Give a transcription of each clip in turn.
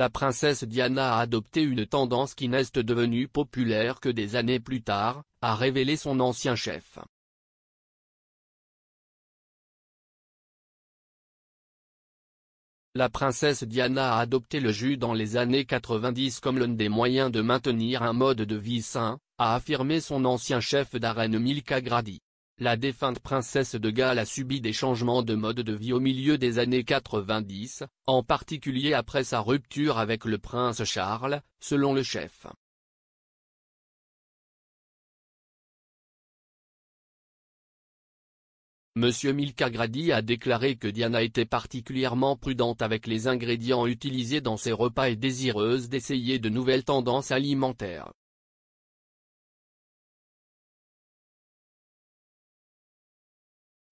la princesse Diana a adopté une tendance qui n'est devenue populaire que des années plus tard, a révélé son ancien chef. La princesse Diana a adopté le jus dans les années 90 comme l'un des moyens de maintenir un mode de vie sain, a affirmé son ancien chef d'arène Milka Grady. La défunte princesse de Galles a subi des changements de mode de vie au milieu des années 90, en particulier après sa rupture avec le prince Charles, selon le chef. Monsieur Milka Grady a déclaré que Diana était particulièrement prudente avec les ingrédients utilisés dans ses repas et désireuse d'essayer de nouvelles tendances alimentaires.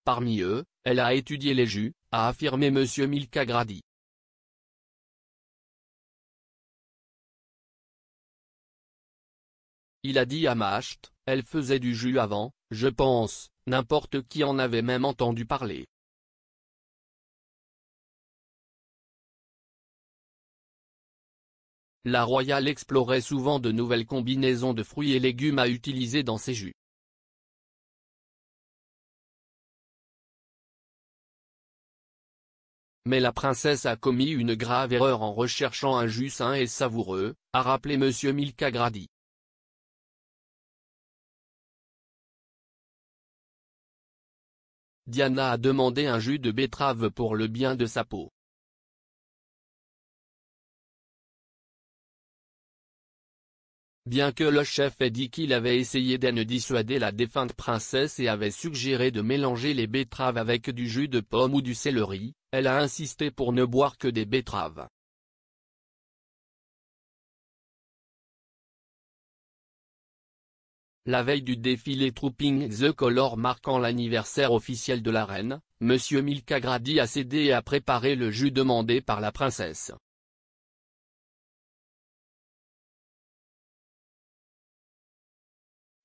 Parmi eux, elle a étudié les jus, a affirmé M. Milka Grady. Il a dit à Macht, elle faisait du jus avant, je pense, n'importe qui en avait même entendu parler. La Royale explorait souvent de nouvelles combinaisons de fruits et légumes à utiliser dans ses jus. Mais la princesse a commis une grave erreur en recherchant un jus sain et savoureux, a rappelé M. Milka Grady. Diana a demandé un jus de betterave pour le bien de sa peau. Bien que le chef ait dit qu'il avait essayé d'en dissuader la défunte princesse et avait suggéré de mélanger les betteraves avec du jus de pomme ou du céleri, elle a insisté pour ne boire que des betteraves. La veille du défilé Trooping the Color marquant l'anniversaire officiel de la reine, M. Milka a cédé et a préparé le jus demandé par la princesse.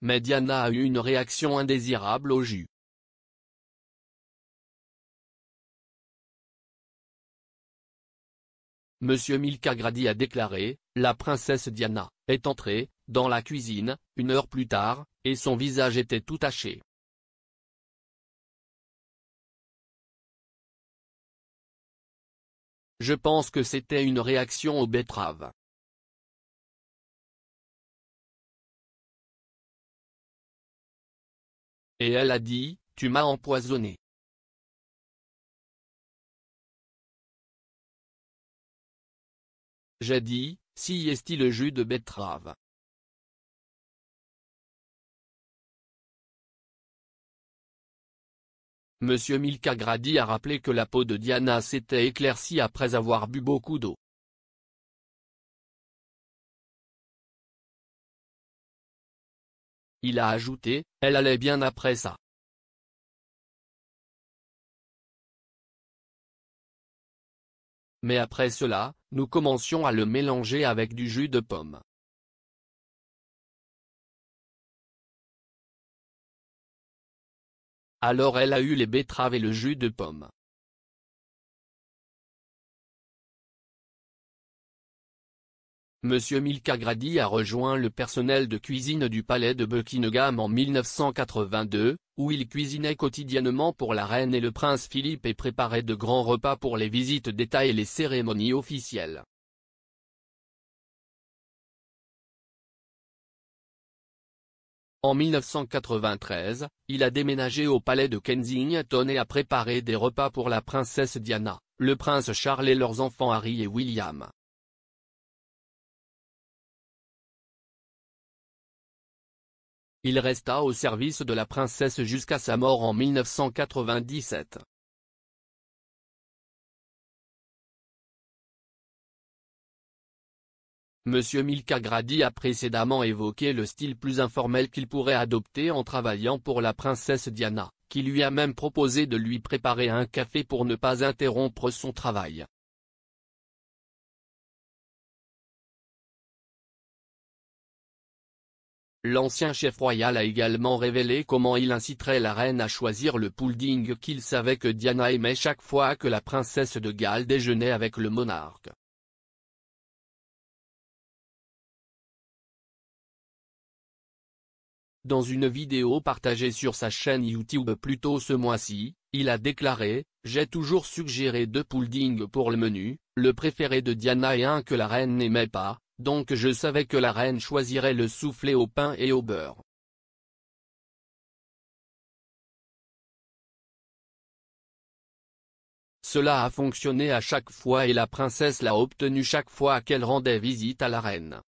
Mais Diana a eu une réaction indésirable au jus. Monsieur Milka a déclaré, la princesse Diana, est entrée, dans la cuisine, une heure plus tard, et son visage était tout taché. Je pense que c'était une réaction aux betteraves. Et elle a dit, tu m'as empoisonné. J'ai dit, si est-il le jus de betterave. Monsieur Milka Grady a rappelé que la peau de Diana s'était éclaircie après avoir bu beaucoup d'eau. Il a ajouté, elle allait bien après ça. mais après cela, nous commencions à le mélanger avec du jus de pomme. Alors elle a eu les betteraves et le jus de pomme. Monsieur Milka Grady a rejoint le personnel de cuisine du palais de Buckingham en 1982, où il cuisinait quotidiennement pour la reine et le prince Philippe et préparait de grands repas pour les visites d'État et les cérémonies officielles. En 1993, il a déménagé au palais de Kensington et a préparé des repas pour la princesse Diana, le prince Charles et leurs enfants Harry et William. Il resta au service de la princesse jusqu'à sa mort en 1997. Monsieur Milka Grady a précédemment évoqué le style plus informel qu'il pourrait adopter en travaillant pour la princesse Diana, qui lui a même proposé de lui préparer un café pour ne pas interrompre son travail. L'ancien chef royal a également révélé comment il inciterait la reine à choisir le pudding qu'il savait que Diana aimait chaque fois que la princesse de Galles déjeunait avec le monarque. Dans une vidéo partagée sur sa chaîne YouTube plus tôt ce mois-ci, il a déclaré, « J'ai toujours suggéré deux puddings pour le menu, le préféré de Diana et un que la reine n'aimait pas, donc je savais que la reine choisirait le soufflé au pain et au beurre. Cela a fonctionné à chaque fois et la princesse l'a obtenu chaque fois qu'elle rendait visite à la reine.